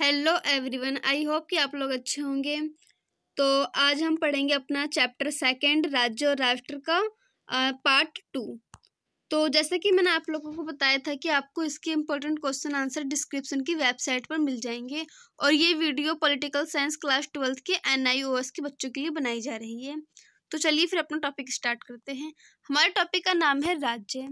hello everyone I hope कि आप लोग अच्छे होंगे तो आज हम पढ़ेंगे अपना चैप्टर सेकंड राज्य और राष्ट्र का पार्ट टू तो जैसे कि मैंने आप लोगों को बताया था कि आपको इसके इम्पोर्टेंट क्वेश्चन आंसर डिस्क्रिप्शन की वेबसाइट पर मिल जाएंगे और ये video political science class twelfth के एन के बच्चों के लिए बनाई जा रही है तो चलिए फिर अपना टॉपिक स्टार्ट करते हैं हमारे टॉपिक का नाम है राज्य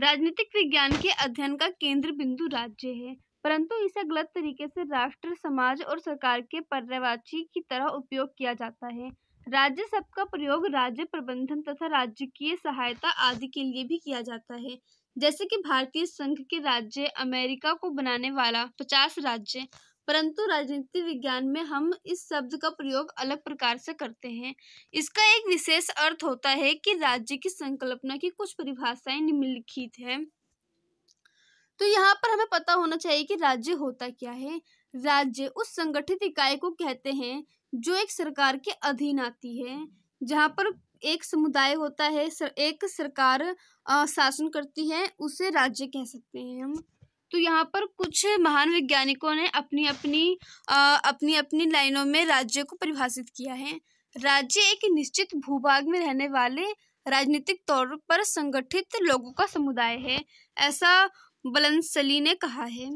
राजनीतिक विज्ञान के अध्ययन का केंद्र बिंदु राज्य है परंतु इसे गलत तरीके से राष्ट्र समाज और सरकार के पर्यवाची की तरह उपयोग किया जाता है राज्य का प्रयोग राज्य प्रबंधन तथा राजकीय सहायता आदि के लिए भी किया जाता है जैसे कि भारतीय संघ के राज्य अमेरिका को बनाने वाला पचास राज्य परंतु राजनीति विज्ञान में हम इस शब्द का प्रयोग अलग प्रकार से करते हैं इसका एक विशेष अर्थ होता है कि राज्य की संकल्पना की कुछ परिभाषाएं निम्नलिखित हैं तो यहाँ पर हमें पता होना चाहिए कि राज्य होता क्या है राज्य उस संगठित इकाई को कहते हैं जो एक सरकार के अधीन आती है जहाँ पर एक समुदाय होता है सर, एक सरकार शासन करती है उसे राज्य कह सकते हैं हम तो यहाँ पर कुछ महान वैज्ञानिकों ने अपनी अपनी आ, अपनी अपनी लाइनों में राज्य को परिभाषित किया है राज्य एक निश्चित भूभाग में रहने वाले राजनीतिक तौर पर संगठित लोगों का समुदाय है ऐसा बलंसली ने कहा है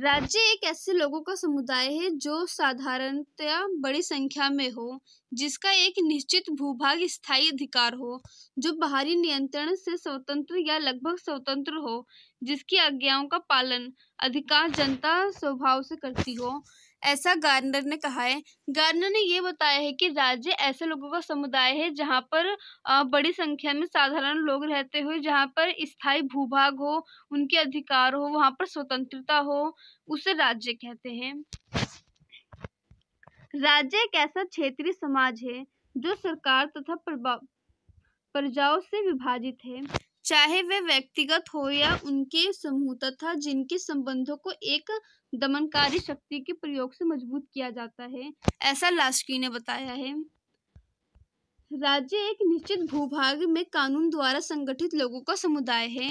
राज्य एक ऐसे लोगों का समुदाय है जो साधारणतया बड़ी संख्या में हो जिसका एक निश्चित भूभाग स्थायी अधिकार हो जो बाहरी नियंत्रण से स्वतंत्र या लगभग स्वतंत्र हो जिसकी आज्ञाओं का पालन अधिकार जनता स्वभाव से करती हो ऐसा गार्नर ने कहा है गार्नर ने ये बताया है कि राज्य ऐसे लोगों का समुदाय है जहाँ पर बड़ी संख्या में साधारण लोग रहते हुए जहाँ पर स्थायी भूभाग हो उनके अधिकार हो वहाँ पर स्वतंत्रता हो उसे राज्य कहते हैं राज्य एक ऐसा क्षेत्रीय समाज है जो सरकार तथा प्रजाओं से विभाजित है चाहे वे व्यक्तिगत हो या उनके समूह तथा जिनके संबंधों को एक दमनकारी शक्ति के प्रयोग से मजबूत किया जाता है ऐसा लास्की ने बताया है राज्य एक निश्चित भूभाग में कानून द्वारा संगठित लोगों का समुदाय है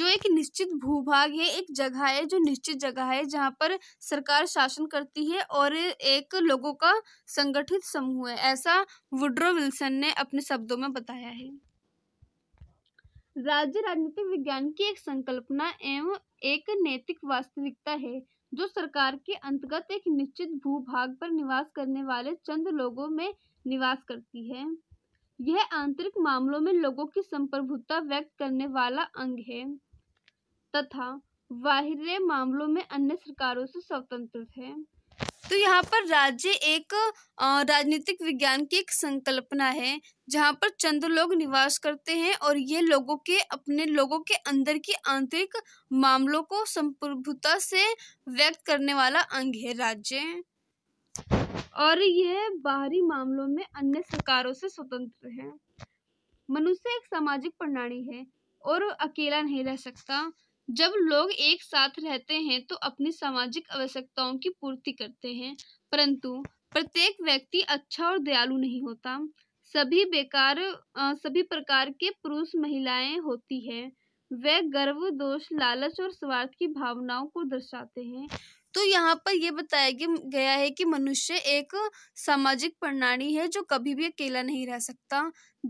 जो एक निश्चित भूभाग है एक जगह है जो निश्चित जगह है जहाँ पर सरकार शासन करती है और एक लोगों का संगठित समूह है ऐसा वुड्रो विल्सन ने अपने शब्दों में बताया है राज्य राजनीतिक विज्ञान की एक संकल्पना एवं एक नैतिक वास्तविकता है जो सरकार के अंतर्गत एक निश्चित भूभाग पर निवास करने वाले चंद लोगों में निवास करती है यह आंतरिक मामलों में लोगों की संप्रभुता व्यक्त करने वाला अंग है तथा बाहर मामलों में अन्य सरकारों से स्वतंत्र है तो यहाँ पर राज्य एक राजनीतिक विज्ञान की एक संकल्पना है जहाँ पर चंद्र लोग निवास करते हैं और ये लोगों के अपने लोगों के अंदर की आंतरिक मामलों को संप्रभुता से व्यक्त करने वाला अंग है राज्य और यह बाहरी मामलों में अन्य सरकारों से स्वतंत्र है मनुष्य एक सामाजिक प्रणाली है और अकेला नहीं रह सकता जब लोग एक साथ रहते हैं तो अपनी सामाजिक आवश्यकताओं की पूर्ति करते हैं परंतु प्रत्येक व्यक्ति अच्छा और दयालु नहीं होता सभी बेकार सभी प्रकार के पुरुष महिलाएं होती है वे गर्व दोष लालच और स्वार्थ की भावनाओं को दर्शाते हैं तो यहाँ पर यह बताया गया है कि मनुष्य एक सामाजिक प्रणाली है जो कभी भी अकेला नहीं रह सकता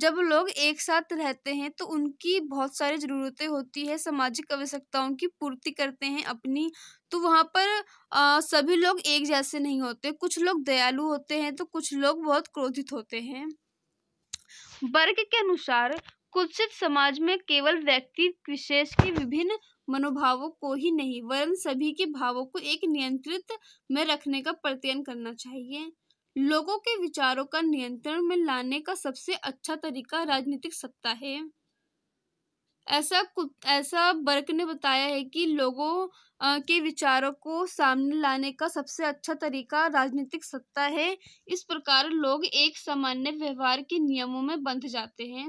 जब लोग एक साथ रहते हैं तो उनकी बहुत सारी ज़रूरतें होती है सामाजिक आवश्यकताओं की पूर्ति करते हैं अपनी तो वहाँ पर आ, सभी लोग एक जैसे नहीं होते कुछ लोग दयालु होते हैं तो कुछ लोग बहुत क्रोधित होते हैं वर्ग के अनुसार कुत्सित समाज में केवल व्यक्ति विशेष के विभिन्न मनोभावों को ही नहीं वरन सभी के भावों को एक नियंत्रित में रखने का प्रत्ययन करना चाहिए लोगों के विचारों का नियंत्रण में लाने का सबसे अच्छा तरीका राजनीतिक सत्ता है ऐसा ऐसा बर्क ने बताया है कि लोगों के विचारों को सामने लाने का सबसे अच्छा तरीका राजनीतिक सत्ता है इस प्रकार लोग एक सामान्य व्यवहार के नियमों में बंध जाते हैं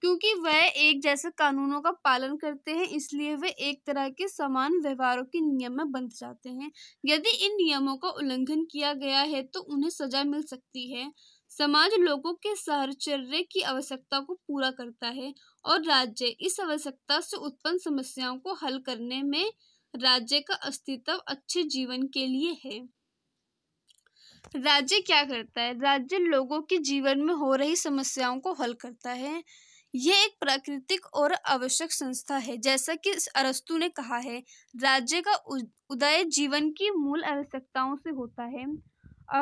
क्योंकि वह एक जैसे कानूनों का पालन करते हैं इसलिए वे एक तरह के समान व्यवहारों के नियम में बंध जाते हैं यदि इन नियमों का उल्लंघन किया गया है तो उन्हें सजा मिल सकती है समाज लोगों के सहचर्य की आवश्यकता को पूरा करता है और राज्य इस आवश्यकता से उत्पन्न समस्याओं को हल करने में राज्य का अस्तित्व अच्छे जीवन के लिए है राज्य क्या करता है राज्य लोगों के जीवन में हो रही समस्याओं को हल करता है यह एक प्राकृतिक और आवश्यक संस्था है जैसा कि अरस्तु ने कहा है राज्य का उदय जीवन की मूल आवश्यकताओं से होता है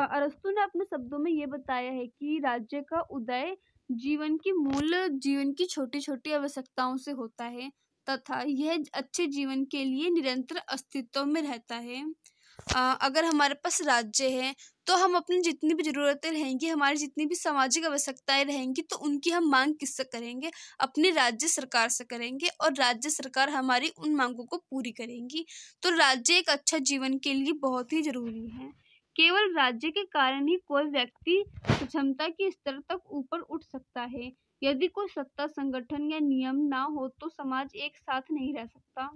अरस्तु ने अपने शब्दों में ये बताया है कि राज्य का उदय जीवन की मूल जीवन की छोटी छोटी आवश्यकताओं से होता है तथा यह अच्छे जीवन के लिए निरंतर अस्तित्व में रहता है अगर हमारे पास राज्य है तो हम अपनी जितनी भी ज़रूरतें रहेंगी हमारी जितनी भी सामाजिक आवश्यकताएं रहेंगी तो उनकी हम मांग किससे करेंगे अपने राज्य सरकार से करेंगे और राज्य सरकार हमारी उन मांगों को पूरी करेंगी तो राज्य एक अच्छा जीवन के लिए बहुत ही ज़रूरी है केवल राज्य के कारण ही कोई व्यक्ति क्षमता के स्तर तक ऊपर उठ सकता है यदि कोई सत्ता संगठन या नियम ना हो तो समाज एक साथ नहीं रह सकता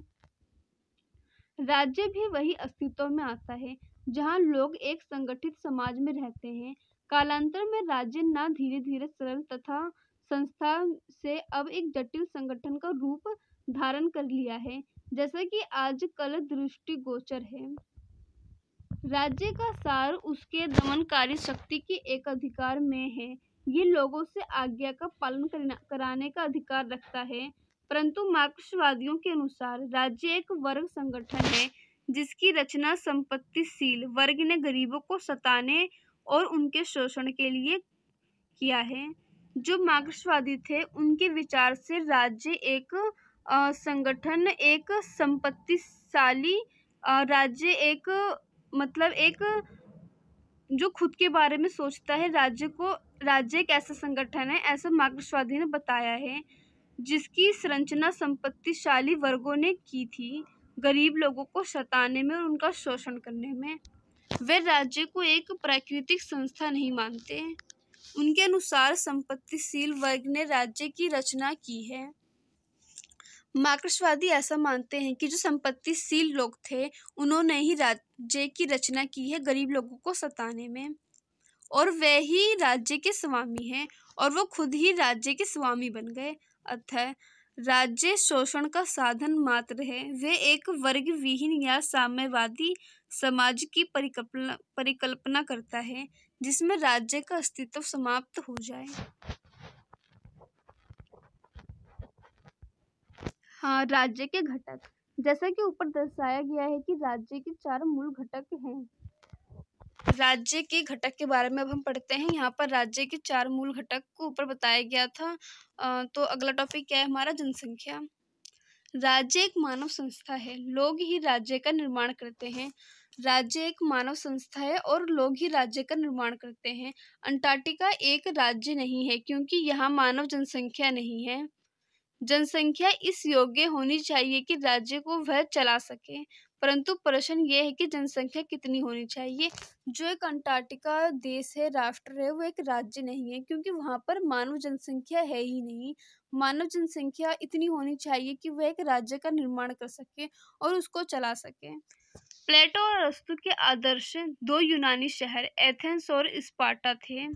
राज्य भी वही अस्तित्व में आता है जहाँ लोग एक संगठित समाज में रहते हैं कालांतर में राज्य न धीरे धीरे सरल तथा संस्था से अब एक जटिल संगठन का रूप धारण कर लिया है जैसा कि दृष्टि दृष्टिगोचर है राज्य का सार उसके दमनकारी शक्ति के एक अधिकार में है ये लोगों से आज्ञा का पालन कराने का अधिकार रखता है परंतु मार्क्सवादियों के अनुसार राज्य एक वर्ग संगठन है जिसकी रचना संपत्तिशील वर्ग ने गरीबों को सताने और उनके शोषण के लिए किया है जो मार्क्सवादी थे उनके विचार से राज्य एक संगठन एक संपत्तिशाली राज्य एक मतलब एक जो खुद के बारे में सोचता है राज्य को राज्य एक ऐसा संगठन है ऐसा मार्क्सवादी ने बताया है जिसकी संरचना संपत्तिशाली वर्गों ने की थी गरीब लोगों को सताने में और उनका शोषण करने में वे राज्य को एक प्राकृतिक संस्था नहीं मानते उनके अनुसार संपत्तिशील वर्ग ने राज्य की रचना की है मार्क्सवादी ऐसा मानते हैं कि जो संपत्तिशील लोग थे उन्होंने ही राज्य की रचना की है गरीब लोगों को सताने में और वे ही राज्य के स्वामी हैं और वो खुद ही राज्य के स्वामी बन गए अतः राज्य शोषण का साधन मात्र है वे एक वर्ग विहीन या साम्यवादी समाज की परिकल्पना परिकल्पना करता है जिसमें राज्य का अस्तित्व समाप्त हो जाए हाँ राज्य के घटक जैसा कि ऊपर दर्शाया गया है कि राज्य के चार मूल घटक हैं राज्य के घटक के बारे में अब हम पढ़ते हैं यहाँ पर राज्य के चार मूल घटक को ऊपर बताया गया था तो अगला टॉपिक क्या है हमारा जनसंख्या राज्य एक मानव संस्था है लोग ही राज्य का निर्माण करते हैं राज्य एक मानव संस्था है और लोग ही राज्य का निर्माण करते हैं अंटार्कटिका एक राज्य नहीं है क्योंकि यहाँ मानव जनसंख्या नहीं है जनसंख्या इस योग्य होनी चाहिए कि राज्य को वह चला सके परंतु प्रश्न ये है कि जनसंख्या कितनी होनी चाहिए जो एक अंटार्कटिका देश है राष्ट्र है वो एक राज्य नहीं है क्योंकि वहाँ पर मानव जनसंख्या है ही नहीं मानव जनसंख्या इतनी होनी चाहिए कि वह एक राज्य का निर्माण कर सके और उसको चला सके प्लेटो और अरस्तु के आदर्श दो यूनानी शहर एथेंस और स्पार्टा थे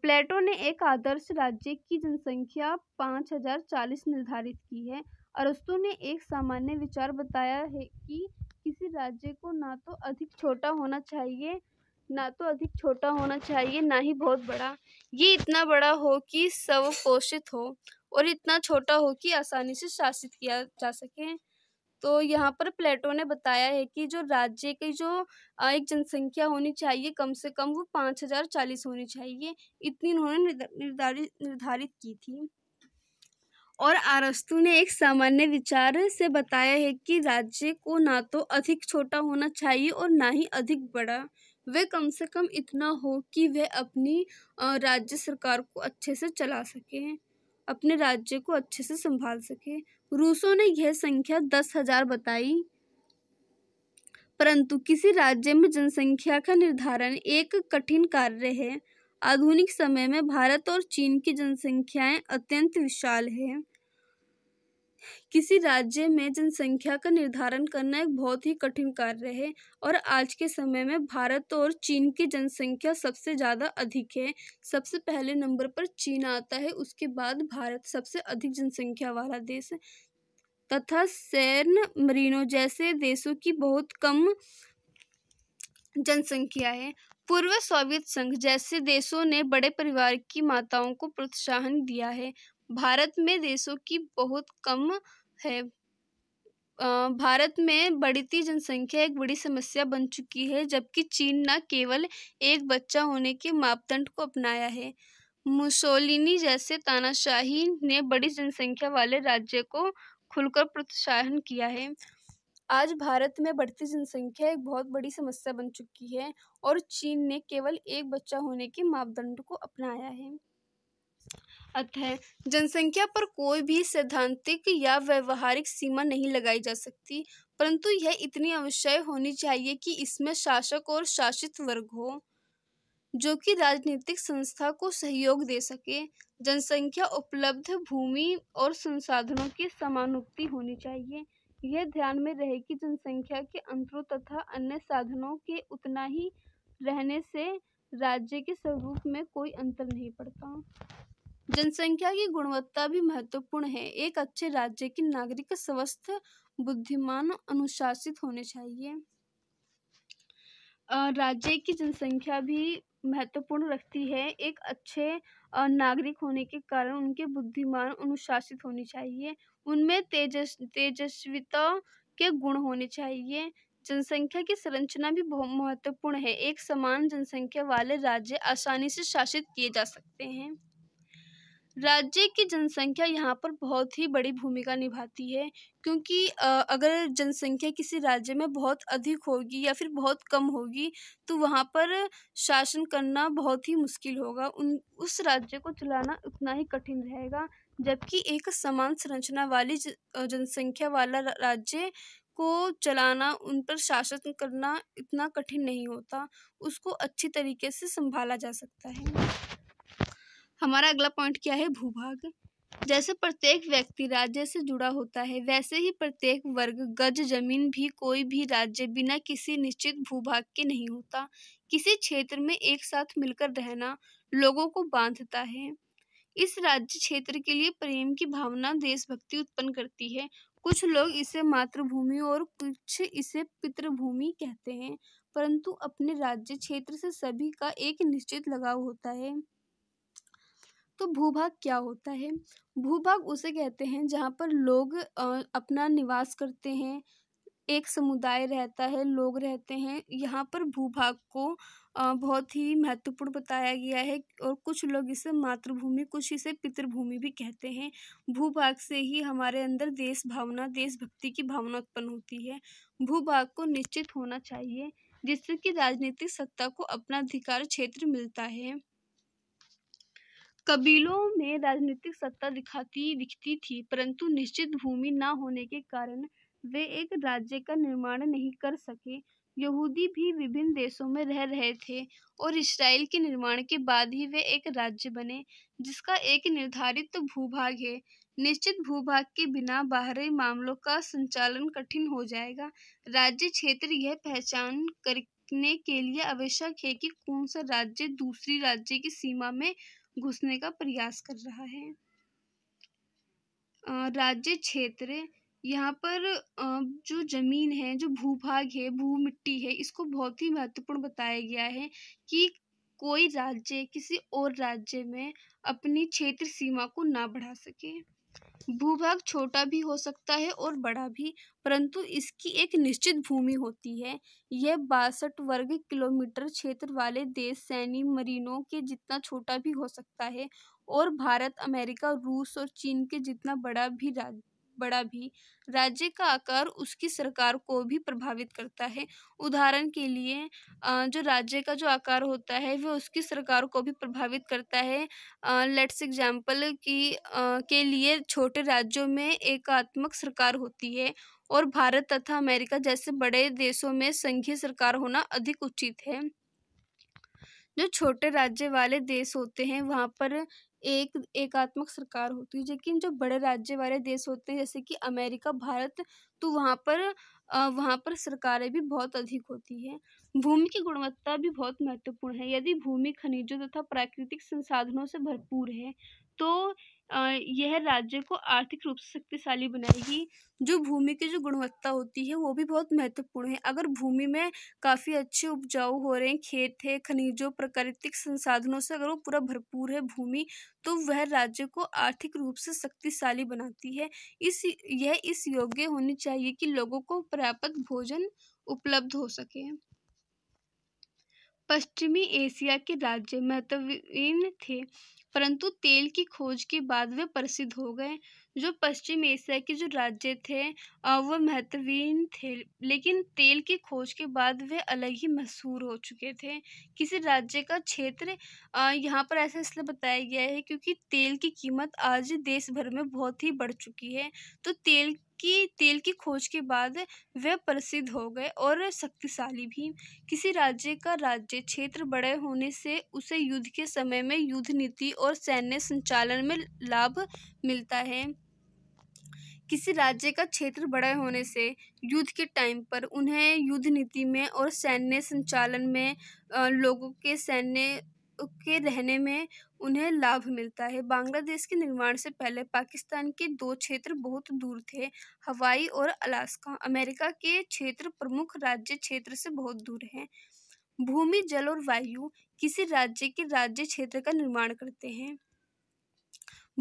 प्लेटो ने एक आदर्श राज्य की जनसंख्या पाँच हजार चालीस निर्धारित की है अरस्तु ने एक सामान्य विचार बताया है कि किसी राज्य को ना तो अधिक छोटा होना चाहिए ना तो अधिक छोटा होना चाहिए ना ही बहुत बड़ा ये इतना बड़ा हो कि सब पोषित हो और इतना छोटा हो कि आसानी से शासित किया जा सके तो यहाँ पर प्लेटो ने बताया है कि जो राज्य की जो एक जनसंख्या होनी चाहिए कम से कम वो पाँच हजार चालीस होनी चाहिए इतनी उन्होंने निर्धारित निर्धारित की थी और आरस्तू ने एक सामान्य विचार से बताया है कि राज्य को ना तो अधिक छोटा होना चाहिए और ना ही अधिक बड़ा वह कम से कम इतना हो कि वह अपनी राज्य सरकार को अच्छे से चला सके अपने राज्य को अच्छे से संभाल सके रूसों ने यह संख्या दस हजार बताई परंतु किसी राज्य में जनसंख्या का निर्धारण एक कठिन कार्य है आधुनिक समय में भारत और चीन की जनसंख्याएं अत्यंत विशाल है किसी राज्य में जनसंख्या का निर्धारण करना एक बहुत ही कठिन कार्य है और आज के समय में भारत और चीन की जनसंख्या सबसे ज़्यादा अधिक है सबसे पहले नंबर पर चीन आता है उसके बाद भारत सबसे अधिक जनसंख्या वाला देश तथा सैन मरीनो जैसे देशों की बहुत कम जनसंख्या है पूर्व सोवियत संघ जैसे देशों ने बड़े परिवार की माताओं को प्रोत्साहन दिया है भारत में देशों की बहुत कम है भारत में बढ़ती जनसंख्या एक बड़ी समस्या बन चुकी है जबकि चीन न केवल एक बच्चा होने के मापदंड को अपनाया है मुसोलिनी जैसे तानाशाही ने बड़ी जनसंख्या वाले राज्य को खुलकर प्रोत्साहन किया है आज भारत में बढ़ती जनसंख्या एक बहुत बड़ी समस्या बन चुकी है और चीन ने केवल एक बच्चा होने के मापदंड को अपनाया है अतः जनसंख्या पर कोई भी सैद्धांतिक या व्यवहारिक सीमा नहीं लगाई जा सकती परंतु यह इतनी अवश्य होनी चाहिए कि इसमें शासक और शासित वर्ग हो जो कि राजनीतिक संस्था को सहयोग दे सके जनसंख्या उपलब्ध भूमि और संसाधनों की समानुक्ति होनी चाहिए यह ध्यान में रहे कि जनसंख्या के अंतरों तथा अन्य साधनों के उतना ही रहने से राज्य के स्वरूप में कोई अंतर नहीं पड़ता जनसंख्या की गुणवत्ता भी महत्वपूर्ण है एक अच्छे राज्य के नागरिक स्वस्थ बुद्धिमान अनुशासित होने चाहिए राज्य की जनसंख्या भी महत्वपूर्ण रखती है एक अच्छे नागरिक होने के कारण उनके बुद्धिमान अनुशासित होनी चाहिए उनमें तेजस तेजस्विता के गुण होने चाहिए जनसंख्या की संरचना भी बहुत महत्वपूर्ण है एक समान जनसंख्या वाले राज्य आसानी से शासित किए जा सकते हैं राज्य की जनसंख्या यहाँ पर बहुत ही बड़ी भूमिका निभाती है क्योंकि अगर जनसंख्या किसी राज्य में बहुत अधिक होगी या फिर बहुत कम होगी तो वहाँ पर शासन करना बहुत ही मुश्किल होगा उन उस राज्य को चलाना उतना ही कठिन रहेगा जबकि एक समान संरचना वाली जनसंख्या वाला राज्य को चलाना उन पर शासन करना इतना कठिन नहीं होता उसको अच्छी तरीके से संभाला जा सकता है हमारा अगला पॉइंट क्या है भूभाग जैसे प्रत्येक व्यक्ति राज्य से जुड़ा होता है वैसे ही प्रत्येक वर्ग गज जमीन भी कोई भी राज्य बिना किसी निश्चित भूभाग के नहीं होता किसी क्षेत्र में एक साथ मिलकर रहना लोगों को बांधता है इस राज्य क्षेत्र के लिए प्रेम की भावना देशभक्ति उत्पन्न करती है कुछ लोग इसे मातृभूमि और कुछ इसे पितृभूमि कहते हैं परंतु अपने राज्य क्षेत्र से सभी का एक निश्चित लगाव होता है तो भूभाग क्या होता है भूभाग उसे कहते हैं जहाँ पर लोग अपना निवास करते हैं एक समुदाय रहता है लोग रहते हैं यहाँ पर भूभाग को बहुत ही महत्वपूर्ण बताया गया है और कुछ लोग इसे मातृभूमि कुछ इसे पितृभूमि भी कहते हैं भूभाग से ही हमारे अंदर देश भावना देशभक्ति की भावना उत्पन्न होती है भूभाग को निश्चित होना चाहिए जिससे कि राजनीतिक सत्ता को अपना अधिकार क्षेत्र मिलता है कबीलों में राजनीतिक सत्ता दिखाती दिखती थी परंतु निश्चित भूमि न होने के कारण वे एक राज्य का निर्माण नहीं कर सके यहूदी भी विभिन्न देशों में रह रहे थे और इसराइल के निर्माण के बाद ही वे एक राज्य बने जिसका एक निर्धारित भूभाग है निश्चित भूभाग के बिना बाहरी मामलों का संचालन कठिन हो जाएगा राज्य क्षेत्र यह पहचान करने के लिए आवश्यक है कि कौन सा राज्य दूसरी राज्य की सीमा में घुसने का प्रयास कर रहा है राज्य क्षेत्र यहाँ पर जो ज़मीन है जो भूभाग है भू मिट्टी है इसको बहुत ही महत्वपूर्ण बताया गया है कि कोई राज्य किसी और राज्य में अपनी क्षेत्र सीमा को ना बढ़ा सके भूभाग छोटा भी हो सकता है और बड़ा भी परंतु इसकी एक निश्चित भूमि होती है यह बासठ वर्ग किलोमीटर क्षेत्र वाले देश सैनी मरीनों के जितना छोटा भी हो सकता है और भारत अमेरिका रूस और चीन के जितना बड़ा भी राज्य बड़ा भी राज्य का आकार उसकी सरकार को भी प्रभावित करता है उदाहरण के लिए जो राज्य का जो आकार होता है वह उसकी सरकार को भी प्रभावित करता है लेट्स एग्जांपल की के लिए छोटे राज्यों में एकात्मक सरकार होती है और भारत तथा अमेरिका जैसे बड़े देशों में संघीय सरकार होना अधिक उचित है जो छोटे राज्य वाले देश होते हैं वहाँ पर एक एकात्मक सरकार होती है लेकिन जो बड़े राज्य वाले देश होते हैं जैसे कि अमेरिका भारत तो वहाँ पर वहाँ पर सरकारें भी बहुत अधिक होती हैं भूमि की गुणवत्ता भी बहुत महत्वपूर्ण है यदि भूमि खनिजों तथा प्राकृतिक संसाधनों से भरपूर है तो यह राज्य को आर्थिक रूप से शक्तिशाली बनाएगी जो भूमि की जो गुणवत्ता होती है वो भी बहुत महत्वपूर्ण है अगर भूमि में काफ़ी अच्छे उपजाऊ हो रहे हैं खेत है खनिजों प्राकृतिक संसाधनों से अगर वो पूरा भरपूर है भूमि तो वह राज्य को आर्थिक रूप से शक्तिशाली बनाती है इस यह इस योग्य होनी चाहिए कि लोगों को पर्याप्त भोजन उपलब्ध हो सके पश्चिमी एशिया के राज्य महत्वहीन थे परंतु तेल की खोज के बाद वे प्रसिद्ध हो गए जो पश्चिम एशिया के जो राज्य थे वह महत्वहीन थे लेकिन तेल की खोज के बाद वे अलग ही मशहूर हो चुके थे किसी राज्य का क्षेत्र यहाँ पर ऐसा इसलिए बताया गया है क्योंकि तेल की कीमत आज देश भर में बहुत ही बढ़ चुकी है तो तेल कि तेल की खोज के बाद वे प्रसिद्ध हो गए और शक्तिशाली भी किसी राज्य का राज्य क्षेत्र बड़े होने से उसे युद्ध के समय में युद्ध नीति और सैन्य संचालन में लाभ मिलता है किसी राज्य का क्षेत्र बड़ा होने से युद्ध के टाइम पर उन्हें युद्ध नीति में और सैन्य संचालन में लोगों के सैन्य के रहने में उन्हें लाभ मिलता है बांग्लादेश के निर्माण से पहले पाकिस्तान के दो क्षेत्र बहुत दूर थे हवाई और अलास्का अमेरिका के क्षेत्र प्रमुख राज्य क्षेत्र से बहुत दूर हैं भूमि जल और वायु किसी राज्य के राज्य क्षेत्र का निर्माण करते हैं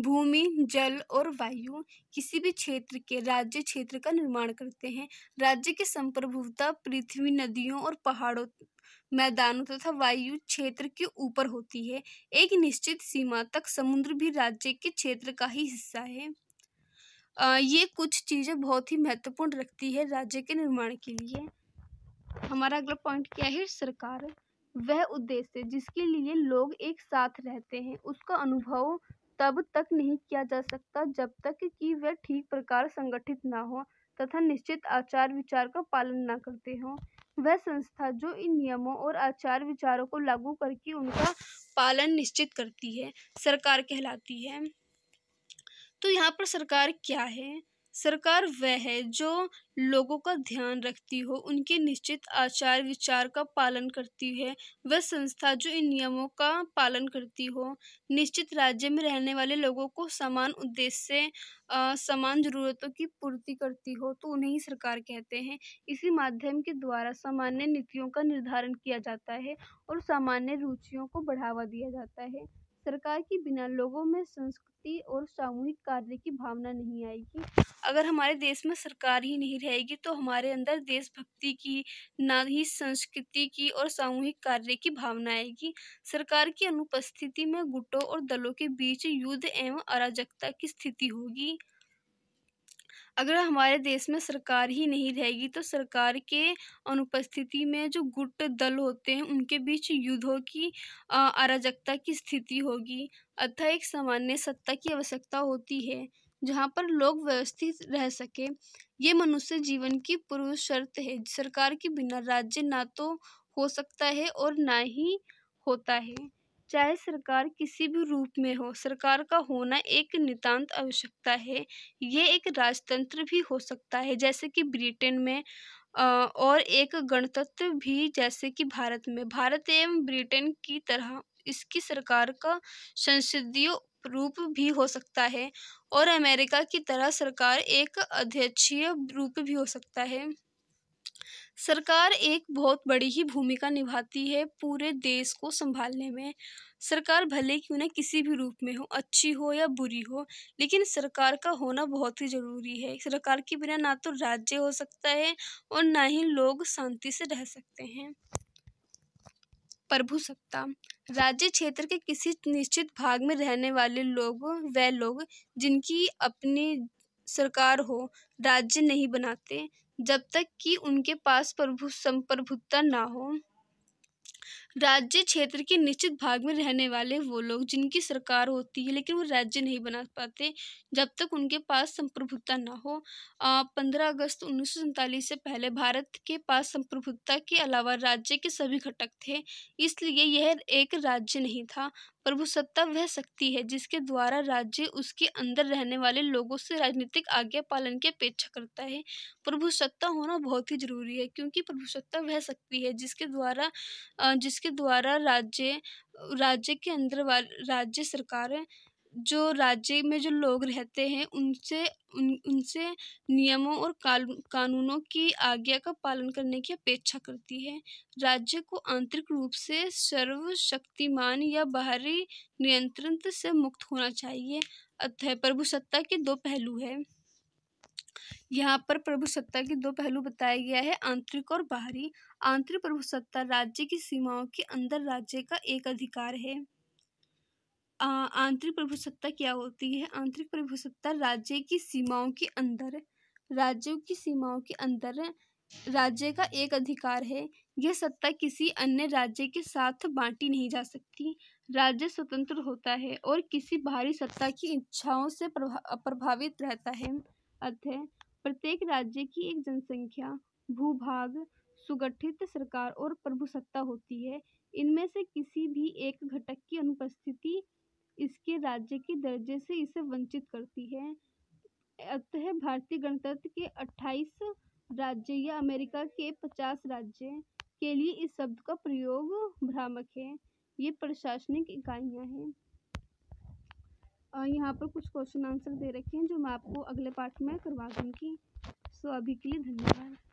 भूमि जल और वायु किसी भी क्षेत्र के राज्य क्षेत्र का निर्माण करते हैं राज्य की संप्रभुता पृथ्वी नदियों और पहाड़ों मैदानों तथा वायु क्षेत्र के ऊपर होती है एक निश्चित सीमा तक समुद्र भी राज्य के क्षेत्र का ही हिस्सा है आ, ये कुछ चीज़ें बहुत ही महत्वपूर्ण रखती है राज्य के निर्माण के लिए हमारा अगला पॉइंट क्या है सरकार वह उद्देश्य जिसके लिए लोग एक साथ रहते हैं उसका अनुभव तब तक नहीं किया जा सकता जब तक कि वह ठीक प्रकार संगठित ना हो तथा निश्चित आचार विचार का पालन ना करते हों वह संस्था जो इन नियमों और आचार विचारों को लागू करके उनका पालन निश्चित करती है सरकार कहलाती है तो यहाँ पर सरकार क्या है सरकार वह है जो लोगों का ध्यान रखती हो उनके निश्चित आचार विचार का पालन करती है वह संस्था जो इन नियमों का पालन करती हो निश्चित राज्य में रहने वाले लोगों को समान उद्देश्य से समान ज़रूरतों की पूर्ति करती हो तो उन्हें ही सरकार कहते हैं इसी माध्यम के द्वारा सामान्य नीतियों का निर्धारण किया जाता है और सामान्य रुचियों को बढ़ावा दिया जाता है सरकार के बिना लोगों में संस्कृति और सामूहिक कार्य की भावना नहीं आएगी अगर हमारे देश में सरकार ही नहीं रहेगी तो हमारे अंदर देशभक्ति की ना ही संस्कृति की और सामूहिक कार्य की भावना आएगी सरकार की अनुपस्थिति में गुटों और दलों के बीच युद्ध एवं अराजकता की स्थिति होगी अगर हमारे देश में सरकार ही नहीं रहेगी तो सरकार के अनुपस्थिति में जो गुट दल होते हैं उनके बीच युद्धों की अराजकता की स्थिति होगी अतः एक सामान्य सत्ता की आवश्यकता होती है जहाँ पर लोग व्यवस्थित रह सके ये मनुष्य जीवन की पूर्व शर्त है सरकार के बिना राज्य ना तो हो सकता है और ना ही होता है चाहे सरकार किसी भी रूप में हो सरकार का होना एक नितांत आवश्यकता है ये एक राजतंत्र भी हो सकता है जैसे कि ब्रिटेन में और एक गणतंत्र भी जैसे कि भारत में भारत एवं ब्रिटेन की तरह इसकी सरकार का संसदीय रूप भी हो सकता है और अमेरिका की तरह सरकार एक अध्यक्षीय रूप भी हो सकता है सरकार एक बहुत बड़ी ही भूमिका निभाती है पूरे देश को संभालने में सरकार भले क्यों ना किसी भी रूप में हो अच्छी हो या बुरी हो लेकिन सरकार का होना बहुत ही ज़रूरी है सरकार के बिना ना तो राज्य हो सकता है और ना ही लोग शांति से रह सकते हैं प्रभु सत्ता राज्य क्षेत्र के किसी निश्चित भाग में रहने वाले लोग वे लोग जिनकी अपनी सरकार हो राज्य नहीं बनाते जब तक कि उनके पास प्रभु संप्रभुता ना हो राज्य क्षेत्र के निश्चित भाग में रहने वाले वो लोग जिनकी सरकार होती है लेकिन वो राज्य नहीं बना पाते जब तक उनके पास संप्रभुता ना हो पंद्रह अगस्त उन्नीस से पहले भारत के पास संप्रभुता के अलावा राज्य के सभी घटक थे इसलिए यह एक राज्य नहीं था प्रभुसत्ता वह शक्ति है जिसके द्वारा राज्य उसके अंदर रहने वाले लोगों से राजनीतिक आज्ञा पालन की अपेक्षा करता है प्रभुसत्ता होना बहुत ही जरूरी है क्योंकि प्रभुसत्ता वह शक्ति है जिसके द्वारा जिसके द्वारा राज्य राज्य के अंदर राज्य सरकार जो राज्य में जो लोग रहते हैं उनसे उन उनसे नियमों और कानूनों की आज्ञा का पालन करने की अपेक्षा करती है राज्य को आंतरिक रूप से सर्वशक्तिमान या बाहरी नियंत्रण से मुक्त होना चाहिए अतः प्रभु सत्ता के दो पहलू हैं यहाँ पर प्रभु सत्ता के दो पहलू बताया गया है आंतरिक और बाहरी आंतरिक प्रभुसत्ता राज्य की सीमाओं के अंदर राज्य का एक अधिकार है आंतरिक प्रभुसत्ता क्या होती है आंतरिक प्रभुसत्ता राज्य की सीमाओं के अंदर राज्यों की सीमाओं के अंदर राज्य का एक अधिकार है यह सत्ता किसी अन्य राज्य के साथ बांटी नहीं जा सकती राज्य स्वतंत्र होता है और किसी बाहरी सत्ता की इच्छाओं से प्रभा, प्रभावित रहता है अतः प्रत्येक राज्य की एक जनसंख्या भूभाग सुगठित सरकार और प्रभुसत्ता होती है इनमें से किसी भी एक घटक की अनुपस्थिति इसके राज्य के दर्जे से इसे वंचित करती है अतः भारतीय गणतंत्र के 28 राज्य या अमेरिका के 50 राज्य के लिए इस शब्द का प्रयोग भ्रामक है ये प्रशासनिक इकाइयां हैं यहाँ पर कुछ क्वेश्चन आंसर दे रखे हैं जो मैं आपको अगले पार्ट में करवा दूंगी सो अभी के लिए धन्यवाद